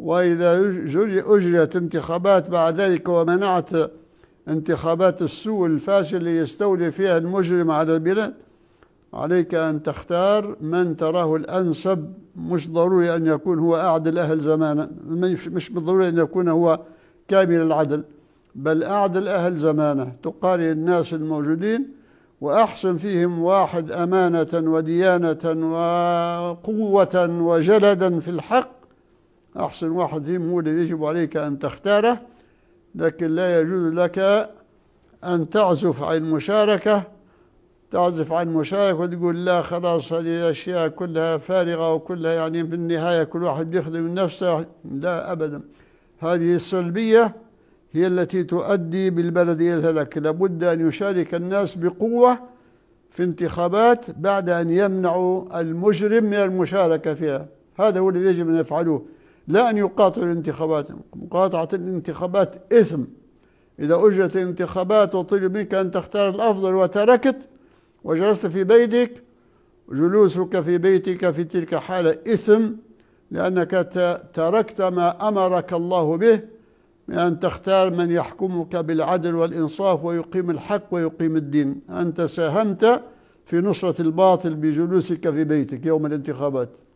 وإذا أجريت انتخابات بعد ذلك ومنعت انتخابات السوء الفاشل اللي يستولي فيها المجرم على البلاد عليك أن تختار من تراه الأنسب مش ضروري أن يكون هو أعدل أهل زمانا مش, بالضروري أن يكون هو كامل العدل بل أعدل أهل زمانه تقاري الناس الموجودين وأحسن فيهم واحد أمانة وديانة وقوة وجلدا في الحق أحسن واحد فيهم هو الذي يجب عليك أن تختاره لكن لا يجوز لك أن تعزف عن مشاركة تعزف عن مشاركة وتقول لا خلاص هذه الأشياء كلها فارغة وكلها يعني في النهاية كل واحد بيخدم نفسه لا أبدا هذه السلبية هي التي تؤدي بالبلد إلى الهلاك لابد أن يشارك الناس بقوة في انتخابات بعد أن يمنعوا المجرم من المشاركة فيها هذا هو الذي يجب أن يفعلوه لا أن يقاتل الانتخابات مقاطعة الانتخابات إثم إذا أجرت الانتخابات وطلب منك أن تختار الأفضل وتركت وجلست في بيتك جلوسك في بيتك في تلك حالة إثم لأنك تركت ما أمرك الله به من أن تختار من يحكمك بالعدل والإنصاف ويقيم الحق ويقيم الدين أنت ساهمت في نصرة الباطل بجلوسك في بيتك يوم الانتخابات